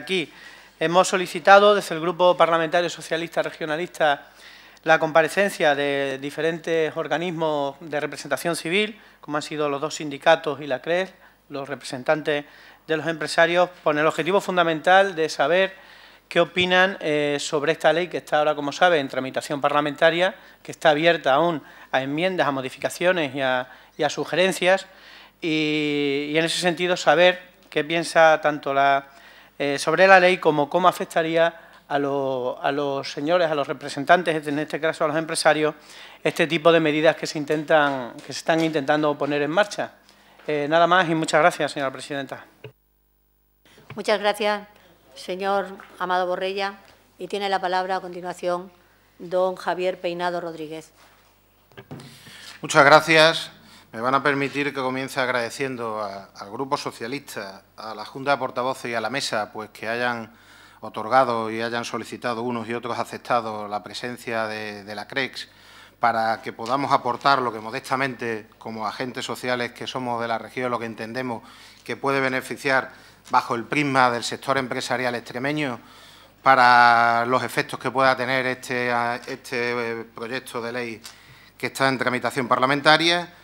Aquí hemos solicitado desde el Grupo Parlamentario Socialista Regionalista la comparecencia de diferentes organismos de representación civil, como han sido los dos sindicatos y la CRES, los representantes de los empresarios, con el objetivo fundamental de saber qué opinan eh, sobre esta ley que está ahora, como sabe, en tramitación parlamentaria, que está abierta aún a enmiendas, a modificaciones y a, sugerencias, y en ese sentido saber qué piensa tanto la eh, sobre la ley como cómo afectaría a, los señores, a los representantes, en este caso a los empresarios, este tipo de medidas que se, intentan, que se están intentando poner en marcha. Eh, nada más y muchas gracias, señora presidenta. Muchas gracias, señor Amado Borrella. Y tiene la palabra a continuación don Javier Peinado Rodríguez. Muchas gracias. Me van a permitir que comience agradeciendo al Grupo Socialista, a la Junta de Portavoces y a la Mesa, pues que hayan otorgado y hayan solicitado unos y otros aceptado la presencia de, la CREX para que podamos aportar lo que modestamente, como agentes sociales que somos de la región, lo que entendemos que puede beneficiar bajo el prisma del sector empresarial extremeño para los efectos que pueda tener este, este eh, proyecto de ley que está en tramitación parlamentaria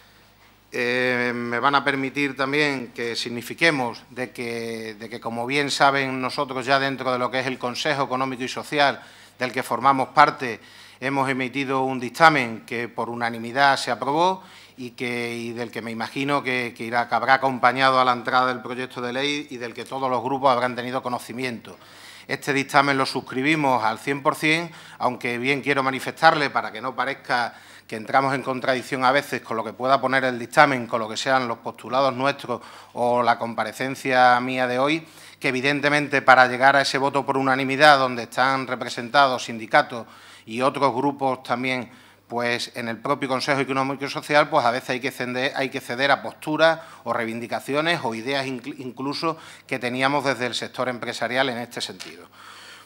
eh, me van a permitir también que signifiquemos de que, de que, como bien saben nosotros ya dentro de lo que es el Consejo Económico y Social del que formamos parte, hemos emitido un dictamen que por unanimidad se aprobó y, que, del que me imagino que, irá, que habrá acompañado a la entrada del proyecto de ley y del que todos los grupos habrán tenido conocimiento. Este dictamen lo suscribimos al 100%, aunque bien quiero manifestarle para que no parezca que entramos en contradicción a veces con lo que pueda poner el dictamen, con lo que sean los postulados nuestros o la comparecencia mía de hoy, que evidentemente para llegar a ese voto por unanimidad donde están representados sindicatos y otros grupos también pues en el propio Consejo Económico y Social, pues a veces hay que, ceder, hay que ceder a posturas o reivindicaciones o ideas incluso que teníamos desde el sector empresarial en este sentido.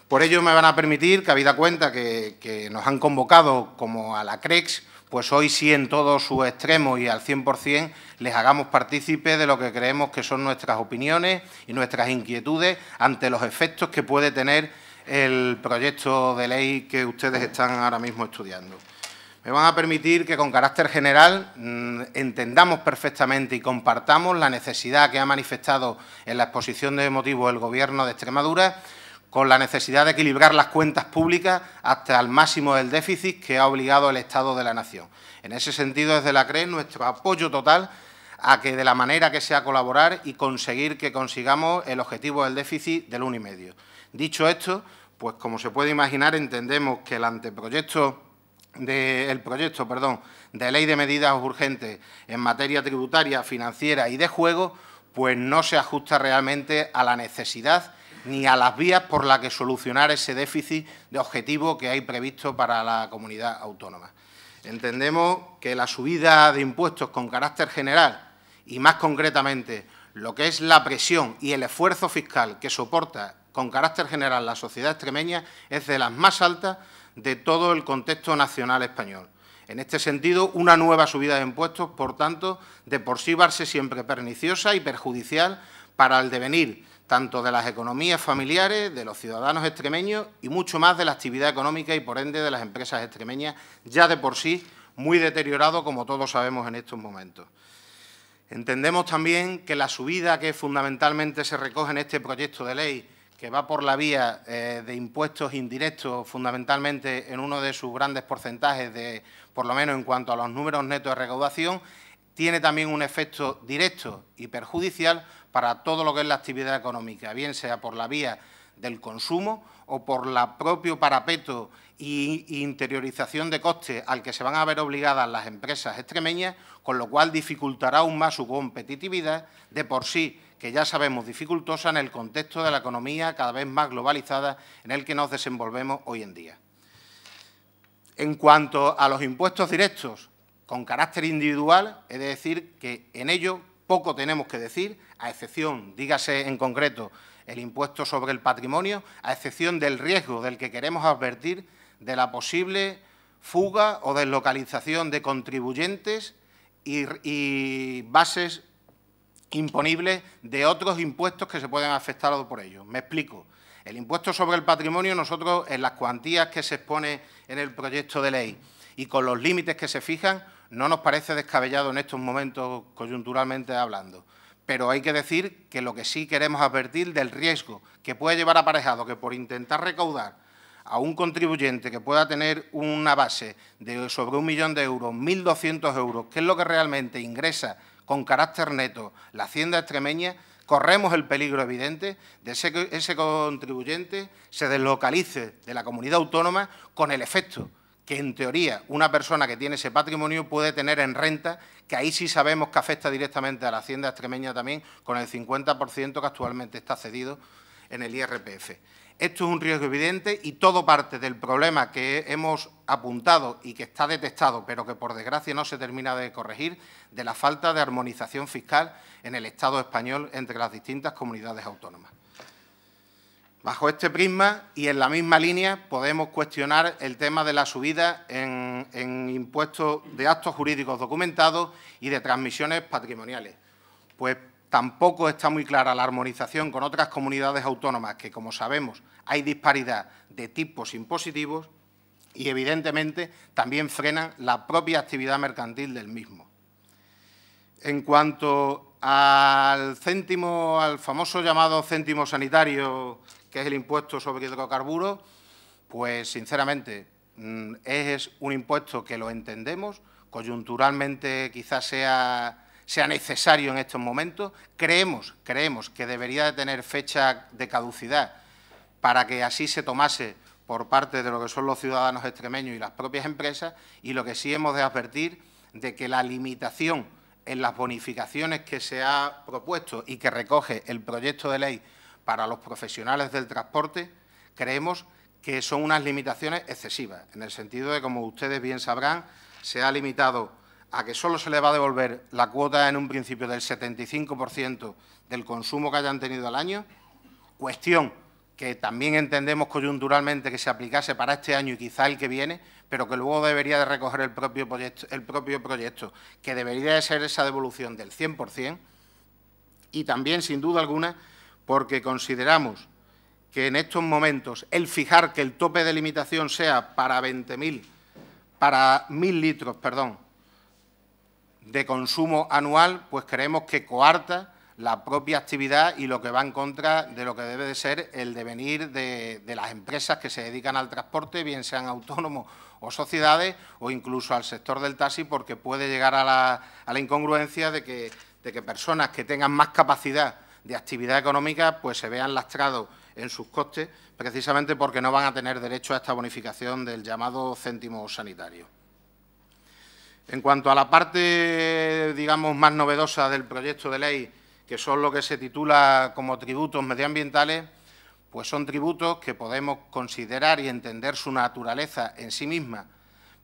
Por ello me van a permitir, que habida cuenta que, que nos han convocado como a la CREX, pues hoy sí en todo su extremo y al 100% les hagamos partícipe de lo que creemos que son nuestras opiniones y nuestras inquietudes ante los efectos que puede tener el proyecto de ley que ustedes están ahora mismo estudiando. Me van a permitir que con carácter general mm, entendamos perfectamente y compartamos la necesidad que ha manifestado en la exposición de motivos el Gobierno de Extremadura con la necesidad de equilibrar las cuentas públicas hasta el máximo del déficit que ha obligado el Estado de la Nación. En ese sentido, desde la CRE, nuestro apoyo total a que de la manera que sea colaborar y conseguir que consigamos el objetivo del déficit del 1,5. Dicho esto, pues como se puede imaginar, entendemos que el anteproyecto de, proyecto perdón, de ley de medidas urgentes en materia tributaria, financiera y de juego, pues no se ajusta realmente a la necesidad ni a las vías por las que solucionar ese déficit de objetivo que hay previsto para la comunidad autónoma. Entendemos que la subida de impuestos con carácter general y más concretamente lo que es la presión y el esfuerzo fiscal que soporta con carácter general la sociedad extremeña es de las más altas de todo el contexto nacional español. En este sentido, una nueva subida de impuestos, por tanto, de por sí va a ser siempre perniciosa y perjudicial para el devenir tanto de las economías familiares, de los ciudadanos extremeños y mucho más de la actividad económica y, por ende, de las empresas extremeñas, ya de por sí muy deteriorado, como todos sabemos en estos momentos. Entendemos también que la subida que fundamentalmente se recoge en este proyecto de ley, que va por la vía eh, de impuestos indirectos, fundamentalmente en uno de sus grandes porcentajes, de, por lo menos en cuanto a los números netos de recaudación, tiene también un efecto directo y perjudicial para todo lo que es la actividad económica, bien sea por la vía del consumo o por la propio parapeto e interiorización de costes al que se van a ver obligadas las empresas extremeñas, con lo cual dificultará aún más su competitividad de por sí que ya sabemos dificultosa en el contexto de la economía cada vez más globalizada en el que nos desenvolvemos hoy en día. En cuanto a los impuestos directos, con carácter individual, es decir que en ello poco tenemos que decir, a excepción, dígase en concreto, el impuesto sobre el patrimonio, a excepción del riesgo del que queremos advertir de la posible fuga o deslocalización de contribuyentes y, bases imponibles de otros impuestos que se puedan afectar por ello. Me explico. El impuesto sobre el patrimonio, nosotros, en las cuantías que se expone en el proyecto de ley y con los límites que se fijan, no nos parece descabellado en estos momentos coyunturalmente hablando, pero hay que decir que lo que sí queremos advertir del riesgo que puede llevar aparejado que por intentar recaudar a un contribuyente que pueda tener una base de sobre un millón de euros, 1.200 euros, que es lo que realmente ingresa con carácter neto la hacienda extremeña, corremos el peligro evidente de que ese contribuyente se deslocalice de la comunidad autónoma con el efecto que en teoría una persona que tiene ese patrimonio puede tener en renta, que ahí sí sabemos que afecta directamente a la hacienda extremeña también, con el 50% que actualmente está cedido en el IRPF. Esto es un riesgo evidente y todo parte del problema que hemos apuntado y que está detectado, pero que por desgracia no se termina de corregir, de la falta de armonización fiscal en el Estado español entre las distintas comunidades autónomas. Bajo este prisma y en la misma línea podemos cuestionar el tema de la subida en, impuestos de actos jurídicos documentados y de transmisiones patrimoniales, pues tampoco está muy clara la armonización con otras comunidades autónomas que, como sabemos, hay disparidad de tipos impositivos y, evidentemente, también frenan la propia actividad mercantil del mismo. En cuanto al céntimo, al famoso llamado céntimo sanitario, que es el impuesto sobre hidrocarburos, pues sinceramente mm, es un impuesto que lo entendemos, coyunturalmente quizás sea, sea necesario en estos momentos. Creemos, creemos que debería de tener fecha de caducidad para que así se tomase por parte de lo que son los ciudadanos extremeños y las propias empresas y lo que sí hemos de advertir de que la limitación en las bonificaciones que se ha propuesto y que recoge el proyecto de ley para los profesionales del transporte, creemos que son unas limitaciones excesivas, en el sentido de, como ustedes bien sabrán, se ha limitado a que solo se le va a devolver la cuota en un principio del 75% del consumo que hayan tenido al año, cuestión que también entendemos coyunturalmente que se aplicase para este año y quizá el que viene, pero que luego debería de recoger el propio proyecto, el propio proyecto que debería de ser esa devolución del 100%, y también, sin duda alguna, porque consideramos que en estos momentos el fijar que el tope de limitación sea para 20.000, para 1.000 litros, perdón, de consumo anual, pues creemos que coarta la propia actividad y lo que va en contra de lo que debe de ser el devenir de, las empresas que se dedican al transporte, bien sean autónomos o sociedades o incluso al sector del taxi, porque puede llegar a la, incongruencia de que, personas que tengan más capacidad de actividad económica pues se vean lastrados en sus costes, precisamente porque no van a tener derecho a esta bonificación del llamado céntimo sanitario. En cuanto a la parte, digamos, más novedosa del proyecto de ley que son lo que se titula como tributos medioambientales, pues son tributos que podemos considerar y entender su naturaleza en sí misma,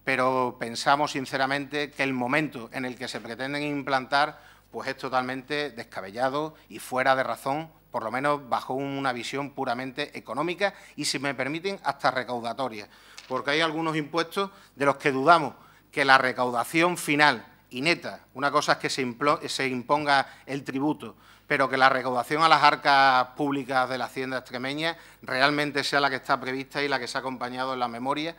pero pensamos sinceramente que el momento en el que se pretenden implantar pues es totalmente descabellado y fuera de razón, por lo menos bajo una visión puramente económica y, si me permiten, hasta recaudatoria, porque hay algunos impuestos de los que dudamos que la recaudación final y neta. Una cosa es que se, imponga el tributo, pero que la recaudación a las arcas públicas de la hacienda extremeña realmente sea la que está prevista y la que se ha acompañado en la memoria,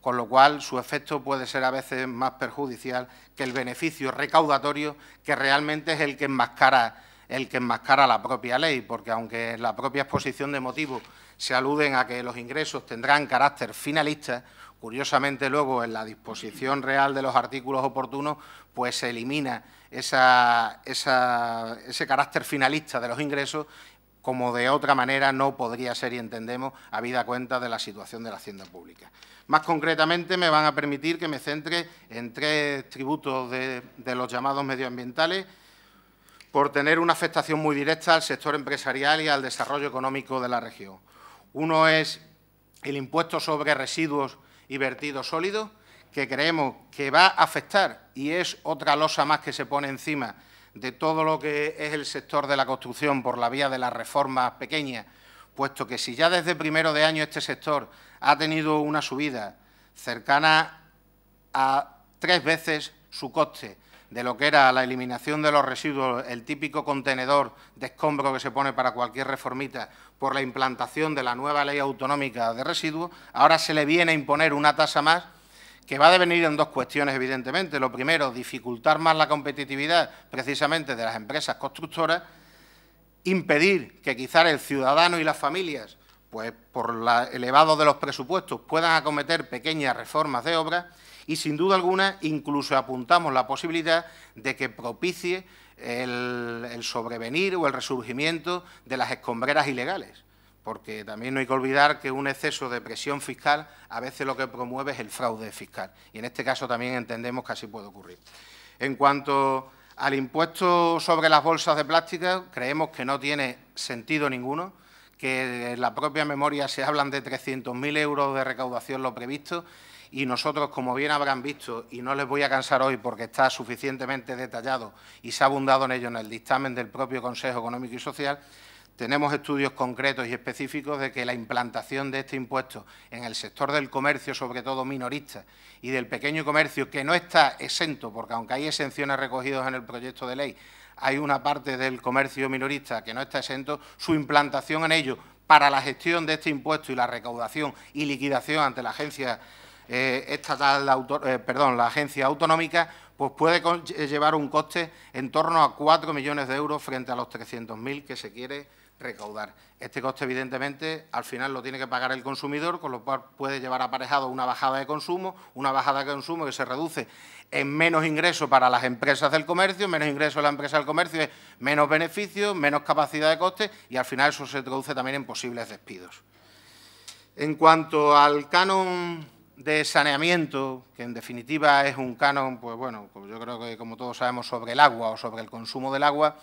con lo cual su efecto puede ser a veces más perjudicial que el beneficio recaudatorio, que realmente es el que enmascara, el que enmascara la propia ley, porque aunque en la propia exposición de motivos se aluden a que los ingresos tendrán carácter finalista, Curiosamente, luego, en la disposición real de los artículos oportunos, pues se elimina ese carácter finalista de los ingresos, como de otra manera no podría ser y entendemos, habida cuenta de la situación de la hacienda pública. Más concretamente, me van a permitir que me centre en tres tributos de los llamados medioambientales, por tener una afectación muy directa al sector empresarial y al desarrollo económico de la región. Uno es el impuesto sobre residuos y vertido sólido, que creemos que va a afectar y es otra losa más que se pone encima de todo lo que es el sector de la construcción por la vía de las reformas pequeñas, puesto que si ya desde primero de año este sector ha tenido una subida cercana a tres veces su coste de lo que era la eliminación de los residuos, el típico contenedor de escombro que se pone para cualquier reformita por la implantación de la nueva ley autonómica de residuos, ahora se le viene a imponer una tasa más que va a devenir en dos cuestiones, evidentemente. Lo primero, dificultar más la competitividad precisamente de las empresas constructoras, impedir que quizás el ciudadano y las familias, pues por el elevado de los presupuestos, puedan acometer pequeñas reformas de obra y sin duda alguna incluso apuntamos la posibilidad de que propicie el, sobrevenir o el resurgimiento de las escombreras ilegales porque también no hay que olvidar que un exceso de presión fiscal a veces lo que promueve es el fraude fiscal. Y en este caso también entendemos que así puede ocurrir. En cuanto al impuesto sobre las bolsas de plástica, creemos que no tiene sentido ninguno, que en la propia memoria se hablan de 300.000 euros de recaudación lo previsto y nosotros, como bien habrán visto, y no les voy a cansar hoy porque está suficientemente detallado y se ha abundado en ello en el dictamen del propio Consejo Económico y Social, tenemos estudios concretos y específicos de que la implantación de este impuesto en el sector del comercio, sobre todo minorista, y del pequeño comercio, que no está exento, porque aunque hay exenciones recogidas en el proyecto de ley, hay una parte del comercio minorista que no está exento, su implantación en ello para la gestión de este impuesto y la recaudación y liquidación ante la Agencia eh, eh, la agencia autonómica, pues puede llevar un coste en torno a 4 millones de euros frente a los 300.000 que se quiere recaudar. Este coste, evidentemente, al final lo tiene que pagar el consumidor, con lo cual puede llevar aparejado una bajada de consumo, una bajada de consumo que se reduce en menos ingreso para las empresas del comercio, menos ingreso de la empresa del comercio menos beneficios, menos capacidad de coste y al final eso se traduce también en posibles despidos. En cuanto al canon de saneamiento, que en definitiva es un canon, pues bueno, pues yo creo que como todos sabemos sobre el agua o sobre el consumo del agua,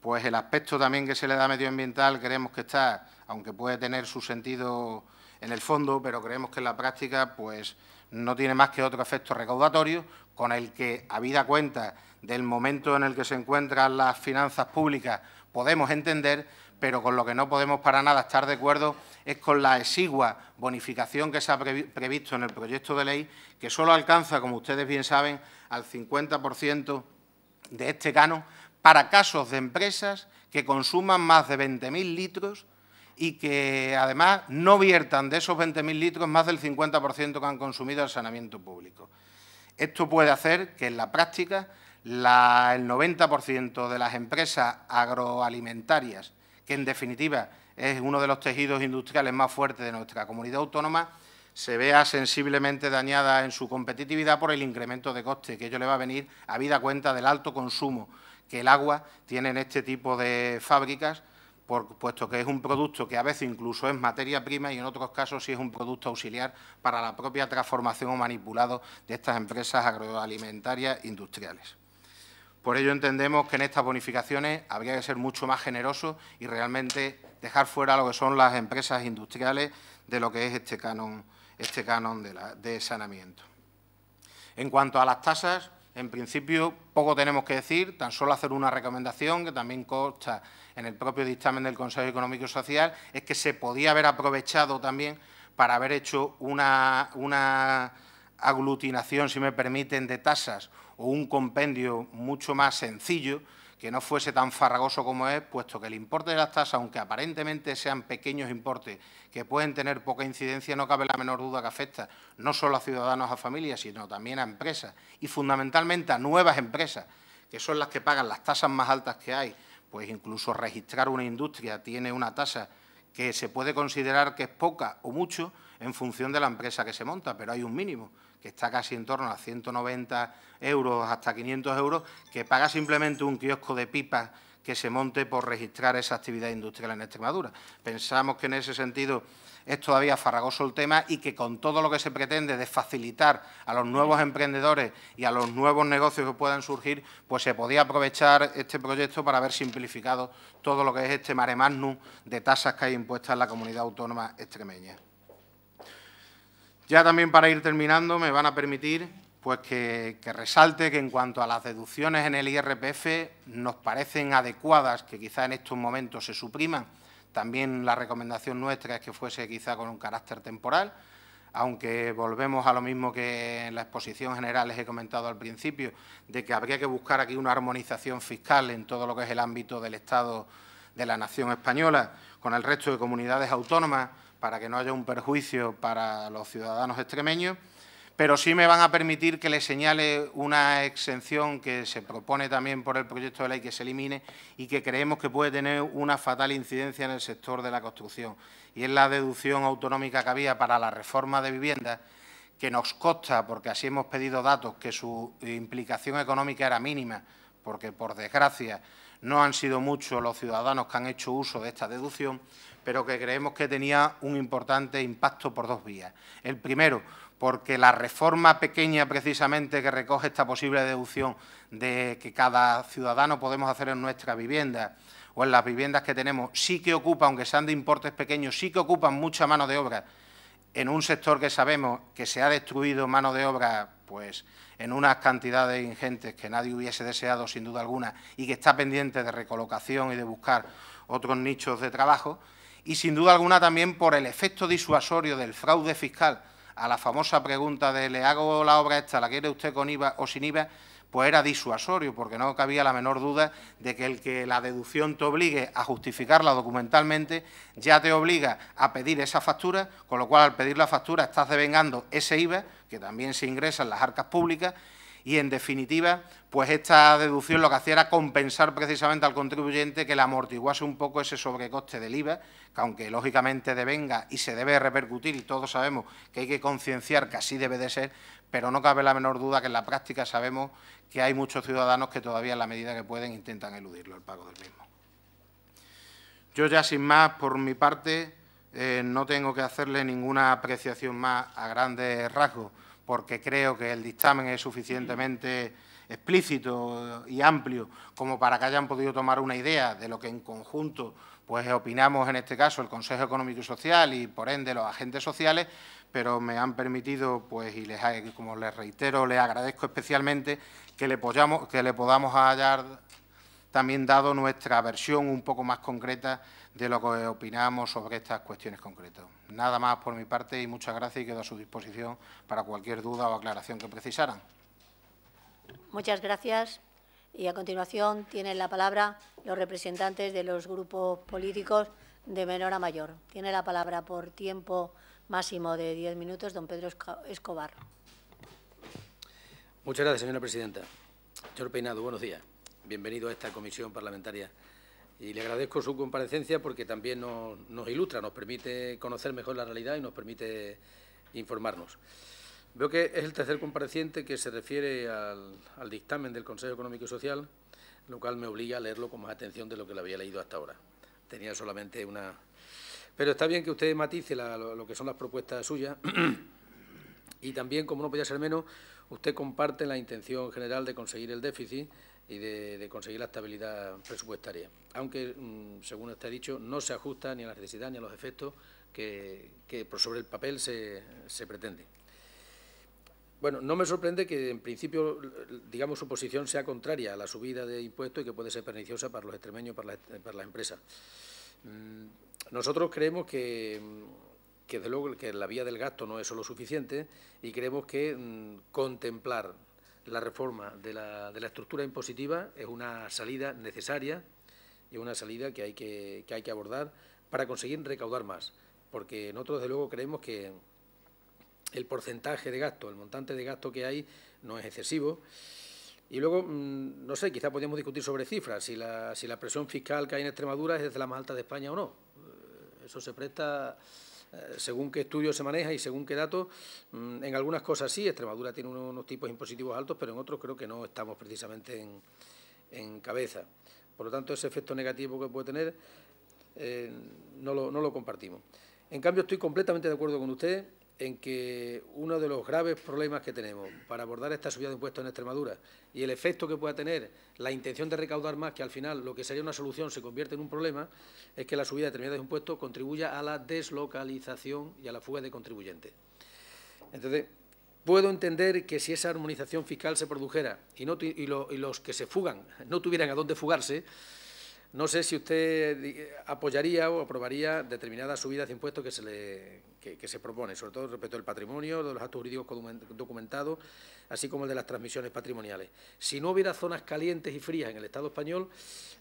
pues el aspecto también que se le da medioambiental creemos que está, aunque puede tener su sentido en el fondo, pero creemos que en la práctica pues no tiene más que otro efecto recaudatorio, con el que, a vida cuenta del momento en el que se encuentran las finanzas públicas, podemos entender pero con lo que no podemos para nada estar de acuerdo es con la exigua bonificación que se ha previsto en el proyecto de ley, que solo alcanza, como ustedes bien saben, al 50% de este cano para casos de empresas que consuman más de 20.000 litros y que, además, no viertan de esos 20.000 litros más del 50% que han consumido el saneamiento público. Esto puede hacer que, en la práctica, el 90% de las empresas agroalimentarias que en definitiva es uno de los tejidos industriales más fuertes de nuestra comunidad autónoma, se vea sensiblemente dañada en su competitividad por el incremento de coste, que ello le va a venir a vida cuenta del alto consumo que el agua tiene en este tipo de fábricas, puesto que es un producto que a veces incluso es materia prima y en otros casos sí es un producto auxiliar para la propia transformación o manipulado de estas empresas agroalimentarias industriales. Por ello entendemos que en estas bonificaciones habría que ser mucho más generoso y realmente dejar fuera lo que son las empresas industriales de lo que es este canon, este de, sanamiento. En cuanto a las tasas, en principio, poco tenemos que decir, tan solo hacer una recomendación que también consta en el propio dictamen del Consejo Económico y Social, es que se podía haber aprovechado también para haber hecho una aglutinación, si me permiten, de tasas o un compendio mucho más sencillo que no fuese tan farragoso como es, puesto que el importe de las tasas, aunque aparentemente sean pequeños importes que pueden tener poca incidencia, no cabe la menor duda que afecta no solo a ciudadanos, a familias, sino también a empresas y fundamentalmente a nuevas empresas, que son las que pagan las tasas más altas que hay. Pues incluso registrar una industria tiene una tasa que se puede considerar que es poca o mucho en función de la empresa que se monta, pero hay un mínimo que está casi en torno a 190 euros hasta 500 euros, que paga simplemente un kiosco de pipas que se monte por registrar esa actividad industrial en Extremadura. Pensamos que en ese sentido es todavía farragoso el tema y que con todo lo que se pretende de facilitar a los nuevos emprendedores y a los nuevos negocios que puedan surgir, pues se podía aprovechar este proyecto para haber simplificado todo lo que es este mare de tasas que hay impuestas en la comunidad autónoma extremeña. Ya también para ir terminando me van a permitir pues que, que, resalte que en cuanto a las deducciones en el IRPF nos parecen adecuadas, que quizá en estos momentos se supriman. También la recomendación nuestra es que fuese quizá con un carácter temporal, aunque volvemos a lo mismo que en la exposición general les he comentado al principio, de que habría que buscar aquí una armonización fiscal en todo lo que es el ámbito del Estado de la nación española con el resto de comunidades autónomas para que no haya un perjuicio para los ciudadanos extremeños, pero sí me van a permitir que le señale una exención que se propone también por el proyecto de ley que se elimine y que creemos que puede tener una fatal incidencia en el sector de la construcción, y es la deducción autonómica que había para la reforma de viviendas, que nos consta, porque así hemos pedido datos, que su implicación económica era mínima, porque por desgracia no han sido muchos los ciudadanos que han hecho uso de esta deducción, pero que creemos que tenía un importante impacto por dos vías. El primero, porque la reforma pequeña precisamente que recoge esta posible deducción de que cada ciudadano podemos hacer en nuestra vivienda o en las viviendas que tenemos, sí que ocupa, aunque sean de importes pequeños, sí que ocupan mucha mano de obra en un sector que sabemos que se ha destruido mano de obra pues en unas cantidades ingentes que nadie hubiese deseado sin duda alguna y que está pendiente de recolocación y de buscar otros nichos de trabajo, y sin duda alguna también por el efecto disuasorio del fraude fiscal a la famosa pregunta de ¿le hago la obra esta, la quiere usted con IVA o sin IVA?, pues era disuasorio, porque no cabía la menor duda de que el que la deducción te obligue a justificarla documentalmente ya te obliga a pedir esa factura, con lo cual al pedir la factura estás devengando ese IVA, que también se ingresa en las arcas públicas, y, en definitiva, pues esta deducción lo que hacía era compensar precisamente al contribuyente que le amortiguase un poco ese sobrecoste del IVA, e, que aunque lógicamente devenga y se debe repercutir, y todos sabemos que hay que concienciar que así debe de ser, pero no cabe la menor duda que en la práctica sabemos que hay muchos ciudadanos que todavía en la medida que pueden intentan eludirlo, el pago del mismo. Yo ya sin más, por mi parte, eh, no tengo que hacerle ninguna apreciación más a grandes rasgos porque creo que el dictamen es suficientemente explícito y amplio como para que hayan podido tomar una idea de lo que en conjunto pues opinamos en este caso el Consejo Económico y Social y por ende los agentes sociales, pero me han permitido pues y les como les reitero, les agradezco especialmente que le podamos que le podamos hallar también dado nuestra versión un poco más concreta de lo que opinamos sobre estas cuestiones concretas. Nada más por mi parte y muchas gracias y quedo a su disposición para cualquier duda o aclaración que precisaran. Muchas gracias. Y a continuación tienen la palabra los representantes de los grupos políticos de menor a mayor. Tiene la palabra por tiempo máximo de diez minutos don Pedro Escobar. Muchas gracias, señora presidenta. Señor Peinado, buenos días. Bienvenido a esta comisión parlamentaria y le agradezco su comparecencia porque también nos, ilustra, nos permite conocer mejor la realidad y nos permite informarnos. Veo que es el tercer compareciente que se refiere al, dictamen del Consejo Económico y Social, lo cual me obliga a leerlo con más atención de lo que lo había leído hasta ahora. Tenía solamente una... Pero está bien que usted matice lo que son las propuestas suyas y también, como no podía ser menos, usted comparte la intención general de conseguir el déficit y de, conseguir la estabilidad presupuestaria, aunque, mm, según usted ha dicho, no se ajusta ni a la necesidad ni a los efectos que, sobre el papel se, pretende. Bueno, no me sorprende que, en principio, digamos, su posición sea contraria a la subida de impuestos y que puede ser perniciosa para los extremeños, para para las empresas. Mm, nosotros creemos que mm, que desde luego que la vía del gasto no es solo suficiente y creemos que mm, contemplar la reforma de la, estructura impositiva es una salida necesaria y una salida que hay que, hay que abordar para conseguir recaudar más, porque nosotros desde luego creemos que el porcentaje de gasto, el montante de gasto que hay no es excesivo. Y luego, mm, no sé, quizás podríamos discutir sobre cifras, si la presión fiscal que hay en Extremadura es de la más alta de España o no. Eh, eso se presta eh, según qué estudio se maneja y según qué datos, mm, en algunas cosas sí, Extremadura tiene unos tipos impositivos altos, pero en otros creo que no estamos precisamente en, cabeza. Por lo tanto, ese efecto negativo que puede tener eh, no lo compartimos. En cambio, estoy completamente de acuerdo con usted en que uno de los graves problemas que tenemos para abordar esta subida de impuestos en Extremadura y el efecto que pueda tener la intención de recaudar más, que al final lo que sería una solución se convierte en un problema, es que la subida de determinados impuestos contribuya a la deslocalización y a la fuga de contribuyentes. Entonces, puedo entender que si esa armonización fiscal se produjera y, los que se fugan no tuvieran a dónde fugarse, no sé si usted apoyaría o aprobaría determinadas subidas de impuestos que se le, que, se propone, sobre todo respecto del patrimonio, de los actos jurídicos documentados, así como el de las transmisiones patrimoniales. Si no hubiera zonas calientes y frías en el Estado español,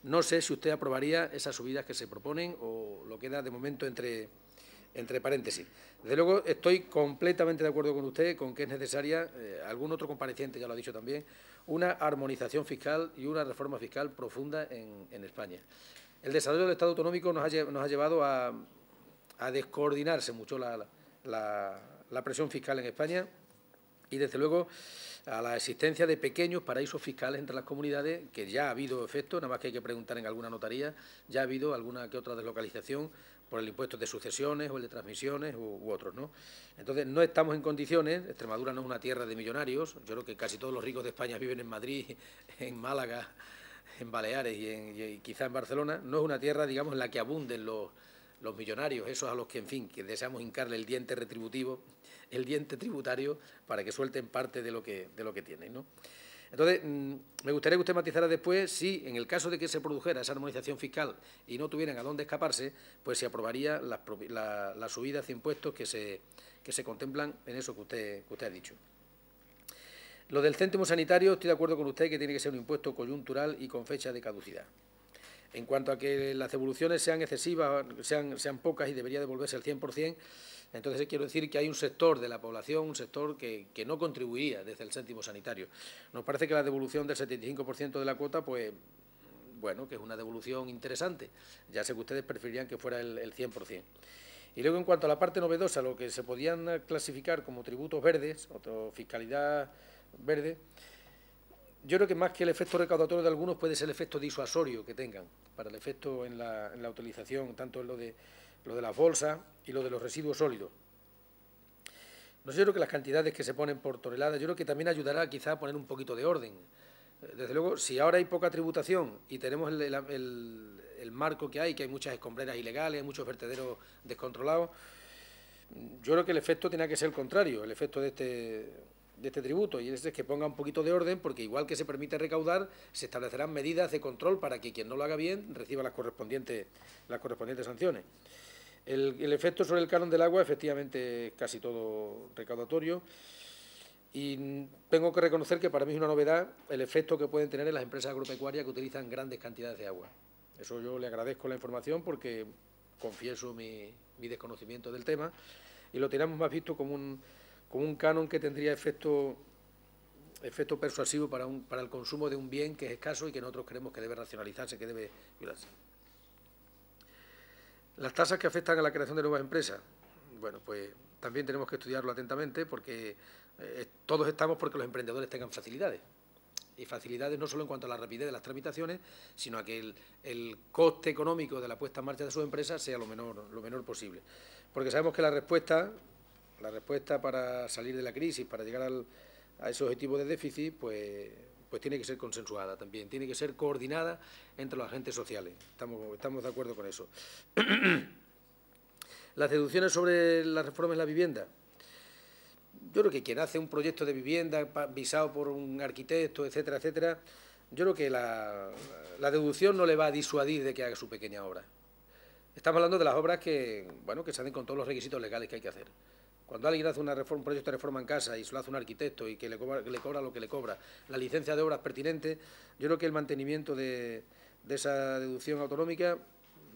no sé si usted aprobaría esas subidas que se proponen o lo queda de momento entre, entre paréntesis. Desde luego, estoy completamente de acuerdo con usted con que es necesaria, eh, algún otro compareciente ya lo ha dicho también, una armonización fiscal y una reforma fiscal profunda en, España. El desarrollo del Estado autonómico nos ha llevado a a descoordinarse mucho la, presión fiscal en España y, desde luego, a la existencia de pequeños paraísos fiscales entre las comunidades, que ya ha habido efecto, nada más que hay que preguntar en alguna notaría, ya ha habido alguna que otra deslocalización por el impuesto de sucesiones o el de transmisiones u, otros, ¿no? Entonces, no estamos en condiciones, Extremadura no es una tierra de millonarios, yo creo que casi todos los ricos de España viven en Madrid, en Málaga, en Baleares y, en, y quizá en Barcelona, no es una tierra, digamos, en la que abunden los los millonarios, esos a los que, en fin, que deseamos hincarle el diente retributivo, el diente tributario, para que suelten parte de lo que, tienen. ¿no? Entonces, mm, me gustaría que usted matizara después si, en el caso de que se produjera esa armonización fiscal y no tuvieran a dónde escaparse, pues se aprobaría las, la, subidas de impuestos que se, contemplan en eso que usted, que usted ha dicho. Lo del céntimo sanitario, estoy de acuerdo con usted que tiene que ser un impuesto coyuntural y con fecha de caducidad. En cuanto a que las devoluciones sean excesivas, sean, sean pocas y debería devolverse el 100%, entonces quiero decir que hay un sector de la población, un sector que, no contribuiría desde el céntimo sanitario. Nos parece que la devolución del 75% de la cuota, pues bueno, que es una devolución interesante. Ya sé que ustedes preferirían que fuera el, 100%. Y luego, en cuanto a la parte novedosa, lo que se podían clasificar como tributos verdes, o fiscalidad verde, yo creo que más que el efecto recaudatorio de algunos puede ser el efecto disuasorio que tengan para el efecto en la, utilización, tanto en lo de, lo de las bolsas y lo de los residuos sólidos. No sé, yo creo que las cantidades que se ponen por tonelada, yo creo que también ayudará quizá a poner un poquito de orden. Eh, desde luego, si ahora hay poca tributación y tenemos el, marco que hay, que hay muchas escombreras ilegales, muchos vertederos descontrolados, yo creo que el efecto tiene que ser el contrario, el efecto de este de este tributo y es que ponga un poquito de orden porque igual que se permite recaudar, se establecerán medidas de control para que quien no lo haga bien reciba las correspondientes, las correspondientes sanciones. El, efecto sobre el canon del agua, efectivamente, es casi todo recaudatorio. Y tengo que reconocer que para mí es una novedad el efecto que pueden tener en las empresas agropecuarias que utilizan grandes cantidades de agua. Eso yo le agradezco la información porque confieso mi, mi desconocimiento del tema y lo tenemos más visto como un con un canon que tendría efecto, efecto persuasivo para, un, para el consumo de un bien que es escaso y que nosotros creemos que debe racionalizarse, que debe violarse. Las tasas que afectan a la creación de nuevas empresas, bueno, pues también tenemos que estudiarlo atentamente porque eh, todos estamos porque los emprendedores tengan facilidades. Y facilidades no solo en cuanto a la rapidez de las tramitaciones, sino a que el, coste económico de la puesta en marcha de sus empresas sea lo menor, lo menor posible. Porque sabemos que la respuesta la respuesta para salir de la crisis, para llegar a ese objetivo de déficit, pues, pues, tiene que ser consensuada también, tiene que ser coordinada entre los agentes sociales. Estamos, de acuerdo con eso. las deducciones sobre las reformas en la vivienda. Yo creo que quien hace un proyecto de vivienda visado por un arquitecto, etcétera, etcétera, yo creo que la, la deducción no le va a disuadir de que haga su pequeña obra. Estamos hablando de las obras que, bueno, que salen con todos los requisitos legales que hay que hacer. Cuando alguien hace una reforma, un proyecto de reforma en casa y se lo hace un arquitecto y que le cobra, lo que le cobra, la licencia de obras pertinente, yo creo que el mantenimiento de, esa deducción autonómica,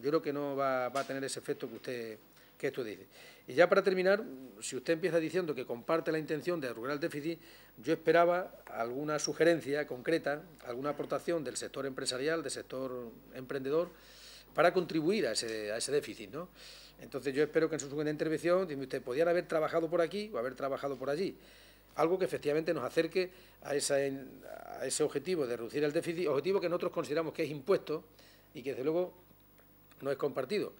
yo creo que no va, a tener ese efecto que usted que dice. Y ya para terminar, si usted empieza diciendo que comparte la intención de arruinar el déficit, yo esperaba alguna sugerencia concreta, alguna aportación del sector empresarial, del sector emprendedor, para contribuir a ese, a ese déficit, ¿no? Entonces yo espero que en su segunda intervención, dime usted, pudiera haber trabajado por aquí o haber trabajado por allí. Algo que efectivamente nos acerque a, ese objetivo de reducir el déficit, objetivo que nosotros consideramos que es impuesto y que desde luego no es compartido.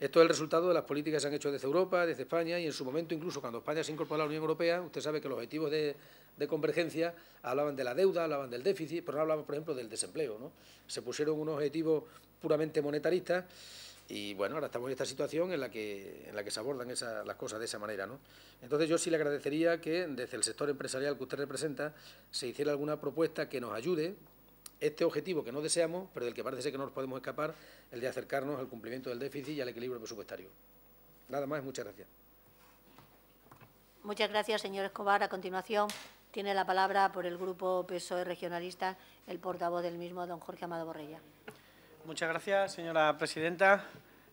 Esto es el resultado de las políticas que se han hecho desde Europa, desde España y en su momento incluso cuando España se incorporó a la Unión Europea, usted sabe que los objetivos de, convergencia hablaban de la deuda, hablaban del déficit, pero no hablaban, por ejemplo, del desempleo. ¿no? Se pusieron unos objetivos puramente monetaristas y bueno, ahora estamos en esta situación en la que, se abordan las cosas de esa manera. ¿no? Entonces yo sí le agradecería que desde el sector empresarial que usted representa se hiciera alguna propuesta que nos ayude este objetivo que no deseamos, pero del que parece que no nos podemos escapar, el de acercarnos al cumplimiento del déficit y al equilibrio presupuestario. Nada más, muchas gracias. Muchas gracias, señor Escobar. A continuación, tiene la palabra por el Grupo PSOE Regionalista el portavoz del mismo, don Jorge Amado Borrella. Muchas gracias, señora presidenta.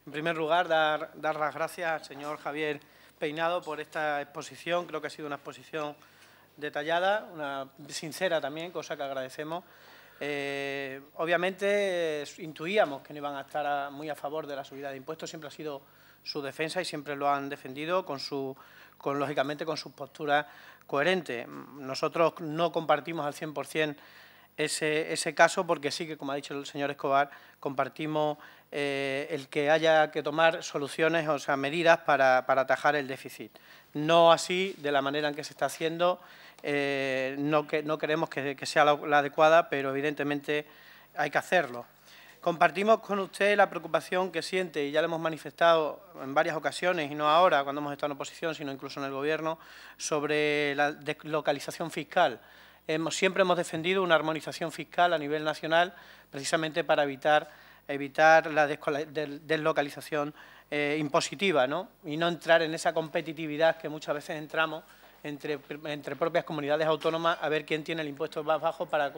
En primer lugar, dar, dar las gracias al señor Javier Peinado por esta exposición. Creo que ha sido una exposición detallada, una sincera también, cosa que agradecemos. Eh, obviamente eh, intuíamos que no iban a estar muy a favor de la subida de impuestos, siempre ha sido su defensa y siempre lo han defendido con su, con, lógicamente con su postura coherente. Nosotros no compartimos al 100% ese, caso porque sí que, como ha dicho el señor Escobar, compartimos eh, el que haya que tomar soluciones, o sea, medidas para, atajar el déficit. No así, de la manera en que se está haciendo, eh, no, queremos que, sea la, la adecuada, pero evidentemente hay que hacerlo. Compartimos con usted la preocupación que siente, y ya lo hemos manifestado en varias ocasiones, y no ahora, cuando hemos estado en oposición, sino incluso en el Gobierno, sobre la deslocalización fiscal siempre hemos defendido una armonización fiscal a nivel nacional precisamente para evitar, evitar la deslocalización eh, impositiva y no entrar en esa competitividad que muchas veces entramos entre, propias comunidades autónomas a ver quién tiene el impuesto más bajo para,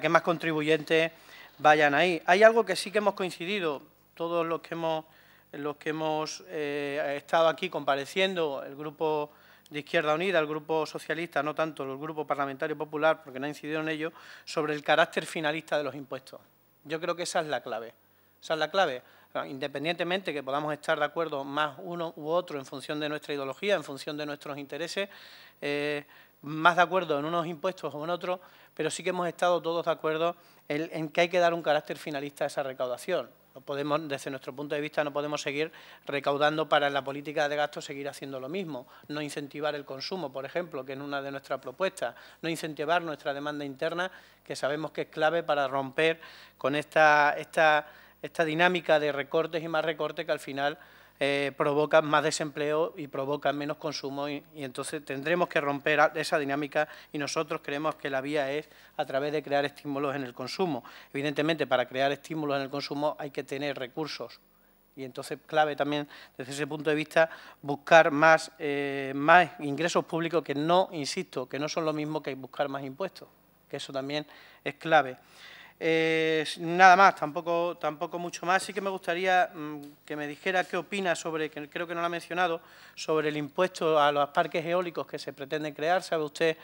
que más contribuyentes vayan ahí. Hay algo que sí que hemos coincidido, todos los que hemos, los que hemos eh, estado aquí compareciendo, el grupo de Izquierda Unida, el Grupo Socialista, no tanto el Grupo Parlamentario Popular, porque no ha incidido en ello, sobre el carácter finalista de los impuestos. Yo creo que esa es la clave. Esa es la clave. Independientemente que podamos estar de acuerdo más uno u otro en función de nuestra ideología, en función de nuestros intereses, eh, más de acuerdo en unos impuestos o en otros, pero sí que hemos estado todos de acuerdo en que hay que dar un carácter finalista a esa recaudación. No podemos, desde nuestro punto de vista, no podemos seguir recaudando para la política de gasto seguir haciendo lo mismo. No incentivar el consumo, por ejemplo, que es una de nuestras propuestas. No incentivar nuestra demanda interna, que sabemos que es clave para romper con esta, esta, esta dinámica de recortes y más recortes que al final eh, provoca provocan más desempleo y provoca menos consumo y, entonces tendremos que romper esa dinámica y nosotros creemos que la vía es a través de crear estímulos en el consumo. Evidentemente, para crear estímulos en el consumo hay que tener recursos y entonces clave también desde ese punto de vista buscar más, eh, más ingresos públicos que no, insisto, que no son lo mismo que buscar más impuestos, que eso también es clave. Eh, nada más, tampoco, tampoco mucho más. Sí que me gustaría mm, que me dijera qué opina sobre, que creo que no lo ha mencionado, sobre el impuesto a los parques eólicos que se pretende crear. Sabe usted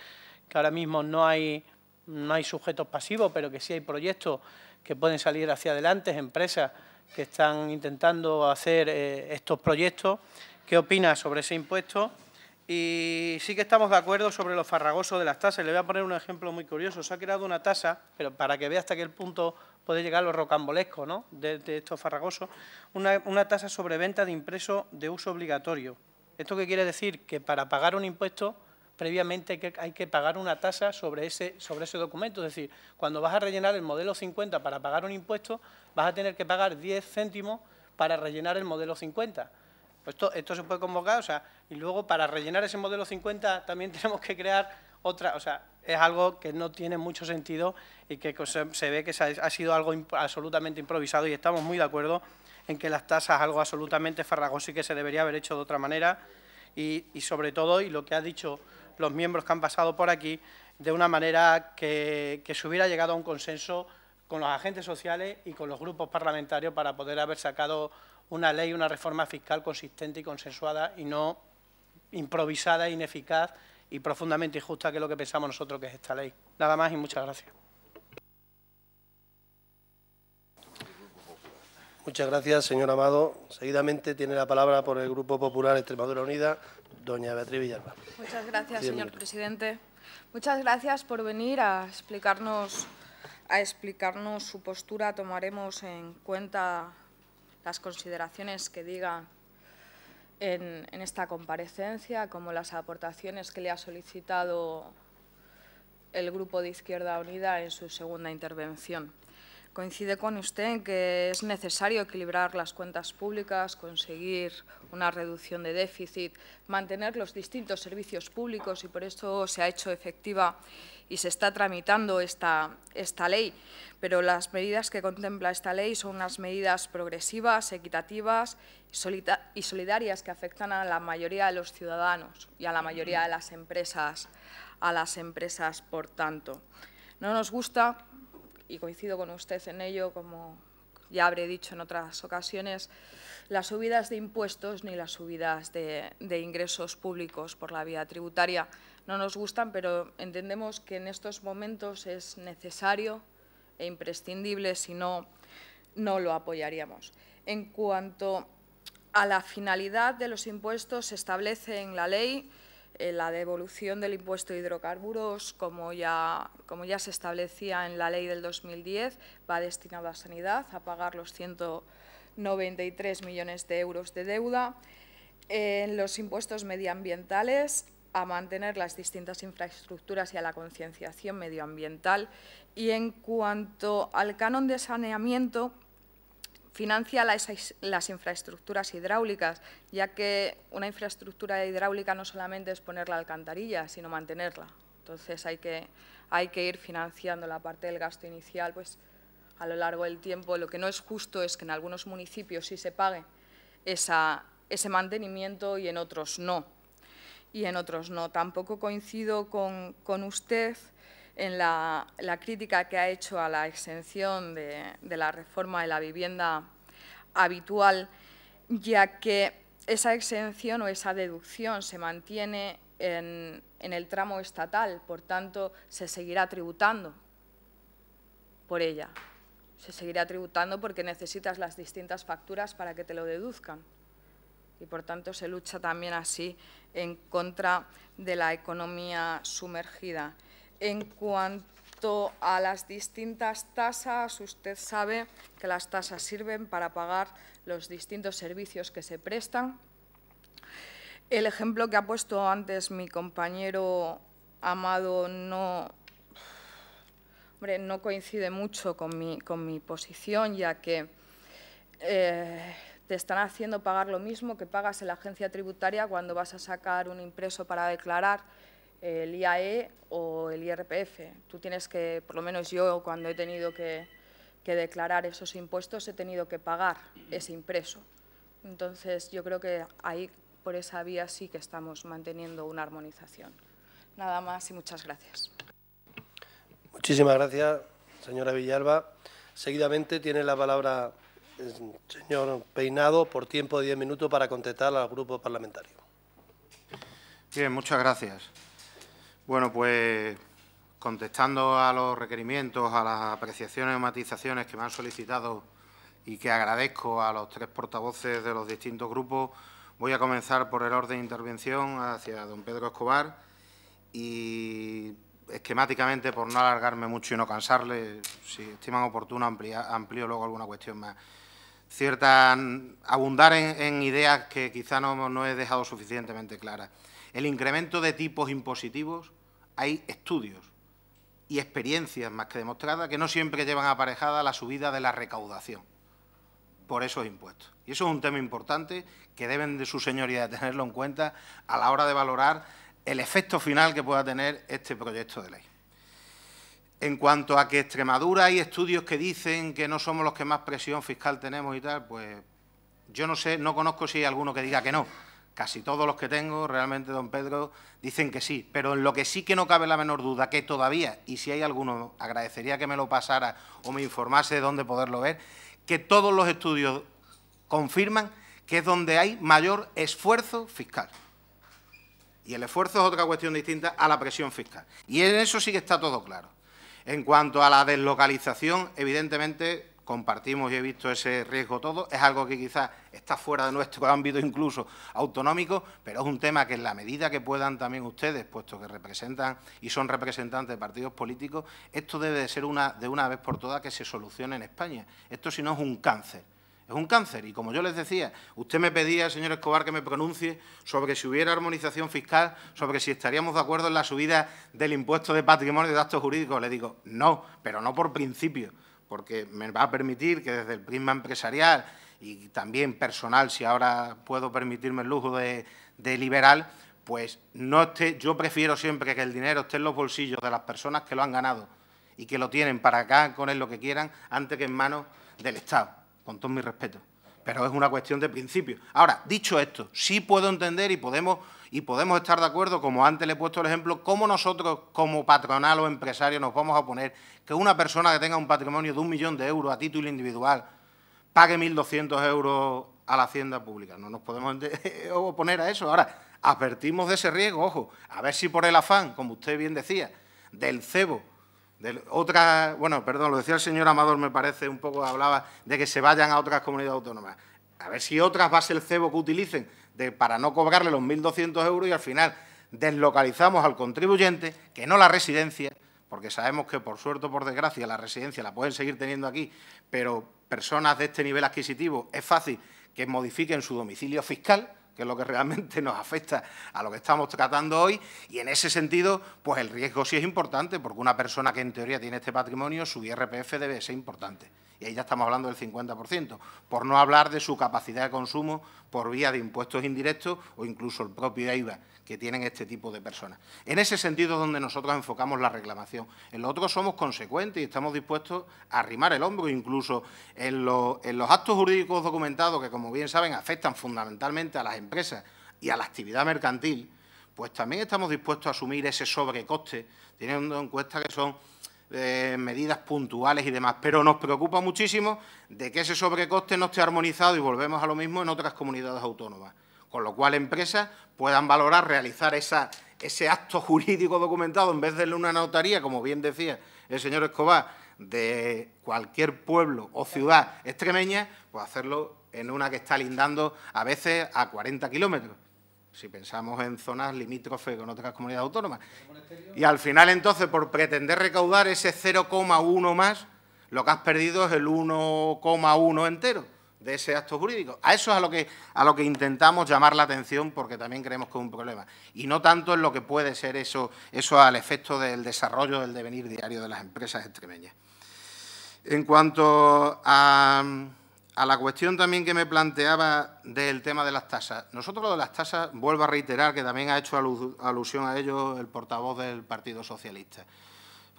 que ahora mismo no hay, no hay sujetos pasivos, pero que sí hay proyectos que pueden salir hacia adelante, empresas que están intentando hacer eh, estos proyectos. ¿Qué opina sobre ese impuesto? Y sí que estamos de acuerdo sobre los farragosos de las tasas. Le voy a poner un ejemplo muy curioso. Se ha creado una tasa, pero para que vea hasta qué punto puede llegar lo rocambolesco ¿no? de, estos farragosos, una, tasa sobre venta de impreso de uso obligatorio. ¿Esto qué quiere decir? Que para pagar un impuesto previamente hay que pagar una tasa sobre ese, sobre ese documento. Es decir, cuando vas a rellenar el modelo 50 para pagar un impuesto, vas a tener que pagar 10 céntimos para rellenar el modelo 50. Pues esto, se puede convocar, o sea, y luego para rellenar ese modelo 50 también tenemos que crear otra, o sea, es algo que no tiene mucho sentido y que se, ve que ha, sido algo absolutamente improvisado y estamos muy de acuerdo en que las tasas algo absolutamente farragoso y que se debería haber hecho de otra manera y, sobre todo, y lo que han dicho los miembros que han pasado por aquí, de una manera que se hubiera llegado a un consenso con los agentes sociales y con los grupos parlamentarios para poder haber sacado una ley, una reforma fiscal consistente y consensuada y no improvisada, ineficaz y profundamente injusta, que es lo que pensamos nosotros que es esta ley. Nada más y muchas gracias. Muchas gracias, señor Amado. Seguidamente tiene la palabra por el Grupo Popular Extremadura Unida, doña Beatriz Villalba. Muchas gracias, señor presidente. Muchas gracias por venir a explicarnos, a explicarnos su postura. Tomaremos en cuenta las consideraciones que diga en, esta comparecencia, como las aportaciones que le ha solicitado el Grupo de Izquierda Unida en su segunda intervención. Coincide con usted en que es necesario equilibrar las cuentas públicas, conseguir una reducción de déficit, mantener los distintos servicios públicos y por eso se ha hecho efectiva y se está tramitando esta, esta ley. Pero las medidas que contempla esta ley son unas medidas progresivas, equitativas y solidarias que afectan a la mayoría de los ciudadanos y a la mayoría de las empresas, a las empresas por tanto. No nos gusta, y coincido con usted en ello, como ya habré dicho en otras ocasiones, las subidas de impuestos ni las subidas de, de ingresos públicos por la vía tributaria no nos gustan, pero entendemos que en estos momentos es necesario e imprescindible, si no, no lo apoyaríamos. En cuanto a la finalidad de los impuestos, se establece en la ley eh, la devolución del impuesto de hidrocarburos, como ya, como ya se establecía en la ley del 2010, va destinado a sanidad, a pagar los 193 millones de euros de deuda. En los impuestos medioambientales a mantener las distintas infraestructuras y a la concienciación medioambiental. Y en cuanto al canon de saneamiento, financia las, infraestructuras hidráulicas, ya que una infraestructura hidráulica no solamente es poner la alcantarilla, sino mantenerla. Entonces hay que, hay que ir financiando la parte del gasto inicial pues, a lo largo del tiempo. Lo que no es justo es que en algunos municipios sí se pague esa, ese mantenimiento y en otros no y en otros no. Tampoco coincido con, usted en la, crítica que ha hecho a la exención de, de la reforma de la vivienda habitual, ya que esa exención o esa deducción se mantiene en, el tramo estatal, por tanto, se seguirá tributando por ella. Se seguirá tributando porque necesitas las distintas facturas para que te lo deduzcan y por tanto se lucha también así en contra de la economía sumergida. En cuanto a las distintas tasas, usted sabe que las tasas sirven para pagar los distintos servicios que se prestan. El ejemplo que ha puesto antes mi compañero Amado no, no coincide mucho con mi, posición, ya que eh, te están haciendo pagar lo mismo que pagas en la agencia tributaria cuando vas a sacar un impreso para declarar el IAE o el IRPF. Tú tienes que, por lo menos yo cuando he tenido que, declarar esos impuestos, he tenido que pagar ese impreso. Entonces, yo creo que ahí, por esa vía, sí que estamos manteniendo una armonización. Nada más y muchas gracias. Muchísimas gracias, señora Villalba. Seguidamente tiene la palabra señor Peinado, por tiempo de diez minutos para contestar al grupo parlamentario. Bien, muchas gracias. Bueno, pues contestando a los requerimientos, a las apreciaciones y matizaciones que me han solicitado y que agradezco a los tres portavoces de los distintos grupos, voy a comenzar por el orden de intervención hacia don Pedro Escobar y esquemáticamente, por no alargarme mucho y no cansarle, si estiman oportuno, amplio amplío luego alguna cuestión más cierta mm, abundar en, ideas que quizá no, no he dejado suficientemente claras. El incremento de tipos impositivos, hay estudios y experiencias más que demostradas que no siempre llevan aparejada la subida de la recaudación por esos impuestos. Y eso es un tema importante que deben de su señoría tenerlo en cuenta a la hora de valorar el efecto final que pueda tener este proyecto de ley. En cuanto a que Extremadura hay estudios que dicen que no somos los que más presión fiscal tenemos y tal, pues yo no sé, no conozco si hay alguno que diga que no. Casi todos los que tengo, realmente, don Pedro, dicen que sí. Pero en lo que sí que no cabe la menor duda, que todavía, y si hay alguno, agradecería que me lo pasara o me informase de dónde poderlo ver, que todos los estudios confirman que es donde hay mayor esfuerzo fiscal. Y el esfuerzo es otra cuestión distinta a la presión fiscal. Y en eso sí que está todo claro. En cuanto a la deslocalización, evidentemente compartimos y he visto ese riesgo todo. Es algo que quizás está fuera de nuestro ámbito incluso autonómico, pero es un tema que en la medida que puedan también ustedes, puesto que representan y son representantes de partidos políticos, esto debe de ser una, de una vez por todas que se solucione en España. Esto si no es un cáncer es un cáncer. Y como yo les decía, usted me pedía, señor Escobar, que me pronuncie sobre si hubiera armonización fiscal, sobre si estaríamos de acuerdo en la subida del impuesto de patrimonio y de actos jurídicos. Le digo, no, pero no por principio, porque me va a permitir que desde el prisma empresarial y también personal, si ahora puedo permitirme el lujo de, de liberal, pues no esté, yo prefiero siempre que el dinero esté en los bolsillos de las personas que lo han ganado y que lo tienen para acá con él lo que quieran, antes que en manos del Estado con todo mi respeto, pero es una cuestión de principio. Ahora, dicho esto, sí puedo entender y podemos, y podemos estar de acuerdo, como antes le he puesto el ejemplo, cómo nosotros como patronal o empresario nos vamos a poner que una persona que tenga un patrimonio de un millón de euros a título individual pague 1.200 euros a la hacienda pública. No nos podemos oponer a eso. Ahora, advertimos de ese riesgo, ojo, a ver si por el afán, como usted bien decía, del cebo otra, bueno, perdón, lo decía el señor Amador, me parece, un poco hablaba de que se vayan a otras comunidades autónomas. A ver si otras va a ser el cebo que utilicen para no cobrarle los 1.200 euros y al final deslocalizamos al contribuyente, que no la residencia, porque sabemos que, por suerte o por desgracia, la residencia la pueden seguir teniendo aquí, pero personas de este nivel adquisitivo es fácil que modifiquen su domicilio fiscal, que es lo que realmente nos afecta a lo que estamos tratando hoy, y en ese sentido, pues el riesgo sí es importante, porque una persona que en teoría tiene este patrimonio, su IRPF debe ser importante. Y ahí ya estamos hablando del 50%, por no hablar de su capacidad de consumo por vía de impuestos indirectos o incluso el propio IVA que tienen este tipo de personas. En ese sentido es donde nosotros enfocamos la reclamación. En lo otro somos consecuentes y estamos dispuestos a arrimar el hombro, incluso en, en los actos jurídicos documentados que, como bien saben, afectan fundamentalmente a las empresas y a la actividad mercantil, pues también estamos dispuestos a asumir ese sobrecoste, teniendo en cuenta que son medidas puntuales y demás, pero nos preocupa muchísimo de que ese sobrecoste no esté armonizado y volvemos a lo mismo en otras comunidades autónomas, con lo cual empresas puedan valorar realizar esa, ese acto jurídico documentado en vez de una notaría, como bien decía el señor Escobar, de cualquier pueblo o ciudad extremeña, pues hacerlo en una que está lindando a veces a 40 kilómetros si pensamos en zonas limítrofes con otras comunidades autónomas. Y al final, entonces, por pretender recaudar ese 0,1 más, lo que has perdido es el 1,1 entero de ese acto jurídico. A eso es a lo, que, a lo que intentamos llamar la atención porque también creemos que es un problema. Y no tanto en lo que puede ser eso, eso al efecto del desarrollo del devenir diario de las empresas extremeñas. En cuanto a a la cuestión también que me planteaba del tema de las tasas. Nosotros lo de las tasas, vuelvo a reiterar que también ha hecho alusión a ello el portavoz del Partido Socialista.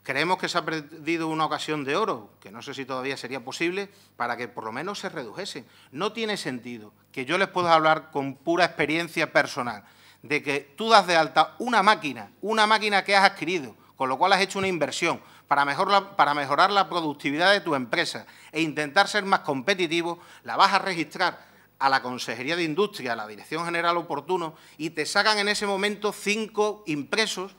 Creemos que se ha perdido una ocasión de oro, que no sé si todavía sería posible, para que por lo menos se redujese. No tiene sentido que yo les pueda hablar con pura experiencia personal de que tú das de alta una máquina, una máquina que has adquirido, con lo cual has hecho una inversión, para, para mejorar la productividad de tu empresa e intentar ser más competitivo, la vas a registrar a la Consejería de Industria, a la Dirección General Oportuno, y te sacan en ese momento cinco impresos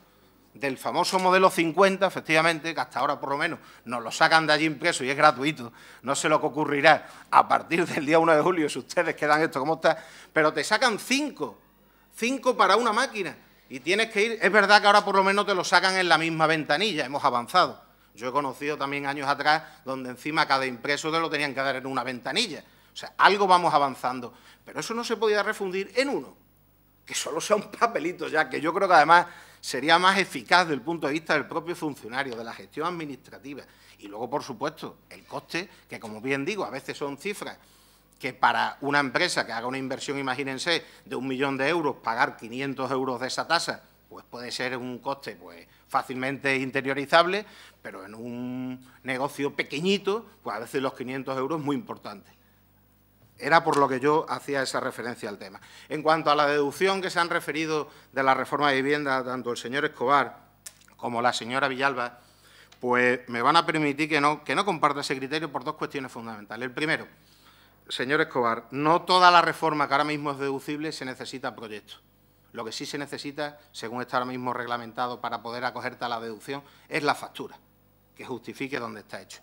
del famoso modelo 50, efectivamente, que hasta ahora por lo menos nos lo sacan de allí impreso y es gratuito, no sé lo que ocurrirá a partir del día 1 de julio si ustedes quedan esto como está, pero te sacan cinco, cinco para una máquina, y tienes que ir, es verdad que ahora por lo menos te lo sacan en la misma ventanilla, hemos avanzado. Yo he conocido también años atrás donde encima cada impreso te lo tenían que dar en una ventanilla. O sea, algo vamos avanzando, pero eso no se podía refundir en uno, que solo sea un papelito ya, que yo creo que además sería más eficaz desde el punto de vista del propio funcionario, de la gestión administrativa. Y luego, por supuesto, el coste, que como bien digo, a veces son cifras que para una empresa que haga una inversión, imagínense, de un millón de euros, pagar 500 euros de esa tasa, pues puede ser un coste pues, fácilmente interiorizable, pero en un negocio pequeñito, pues a veces los 500 euros es muy importante. Era por lo que yo hacía esa referencia al tema. En cuanto a la deducción que se han referido de la reforma de vivienda, tanto el señor Escobar como la señora Villalba, pues me van a permitir que no, que no comparta ese criterio por dos cuestiones fundamentales. El primero, señor Escobar, no toda la reforma que ahora mismo es deducible se necesita proyecto. Lo que sí se necesita, según está ahora mismo reglamentado para poder acoger a la deducción, es la factura, que justifique dónde está hecho.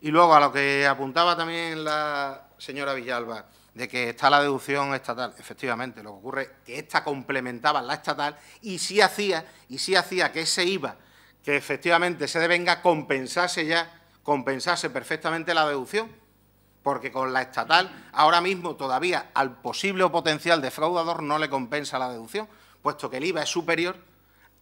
Y luego, a lo que apuntaba también la señora Villalba, de que está la deducción estatal. Efectivamente, lo que ocurre es que esta complementaba la estatal y sí hacía, y sí hacía que ese IVA, que efectivamente se devenga, compensase ya, compensase perfectamente la deducción porque con la estatal ahora mismo todavía al posible o potencial defraudador no le compensa la deducción, puesto que el IVA es superior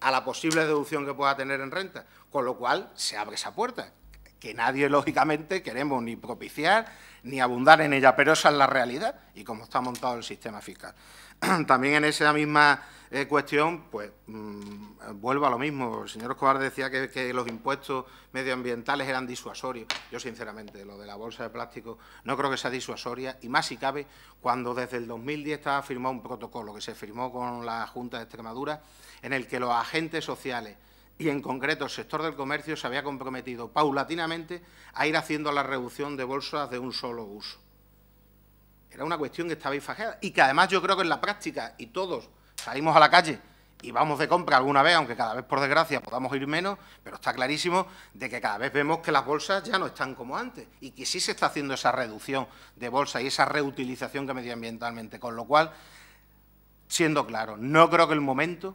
a la posible deducción que pueda tener en renta, con lo cual se abre esa puerta, que nadie, lógicamente, queremos ni propiciar ni abundar en ella, pero esa es la realidad y cómo está montado el sistema fiscal. También en esa misma eh, cuestión, pues mm, vuelvo a lo mismo. El señor Escobar decía que, que, los impuestos medioambientales eran disuasorios. Yo, sinceramente, lo de la bolsa de plástico no creo que sea disuasoria, y más si cabe cuando desde el 2010 estaba firmado un protocolo que se firmó con la Junta de Extremadura, en el que los agentes sociales y en concreto el sector del comercio se había comprometido paulatinamente a ir haciendo la reducción de bolsas de un solo uso. Era una cuestión que estaba infajeada. y que además yo creo que en la práctica, y todos salimos a la calle y vamos de compra alguna vez, aunque cada vez por desgracia podamos ir menos, pero está clarísimo de que cada vez vemos que las bolsas ya no están como antes y que sí se está haciendo esa reducción de bolsa y esa reutilización que medioambientalmente. Con lo cual, siendo claro, no creo que el momento,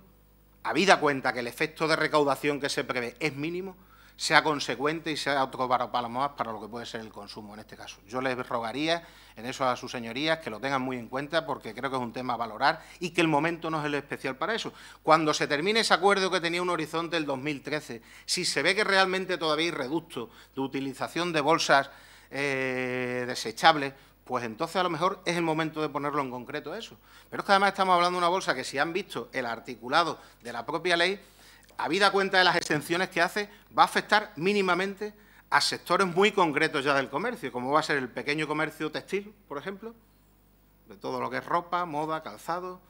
habida cuenta que el efecto de recaudación que se prevé es mínimo, sea consecuente y sea otro más para lo que puede ser el consumo en este caso. Yo les rogaría en eso a sus señorías que lo tengan muy en cuenta porque creo que es un tema a valorar y que el momento no es el especial para eso. Cuando se termine ese acuerdo que tenía un horizonte el 2013, si se ve que realmente todavía hay reducto de utilización de bolsas eh, desechables, pues entonces a lo mejor es el momento de ponerlo en concreto eso. Pero es que además estamos hablando de una bolsa que si han visto el articulado de la propia ley, habida cuenta de las exenciones que hace, va a afectar mínimamente a sectores muy concretos ya del comercio, como va a ser el pequeño comercio textil, por ejemplo, de todo lo que es ropa, moda, calzado,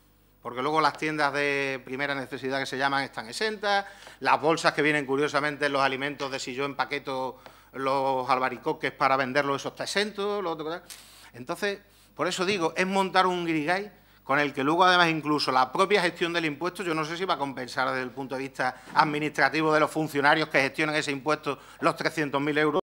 porque luego las tiendas de primera necesidad que se llaman están exentas, las bolsas que vienen curiosamente los alimentos de si yo empaqueto los albaricoques para venderlos, esos está exento, lo otro, Entonces, por eso digo, es montar un grigay con el que luego además incluso la propia gestión del impuesto, yo no sé si va a compensar desde el punto de vista administrativo de los funcionarios que gestionan ese impuesto los 300.000 euros.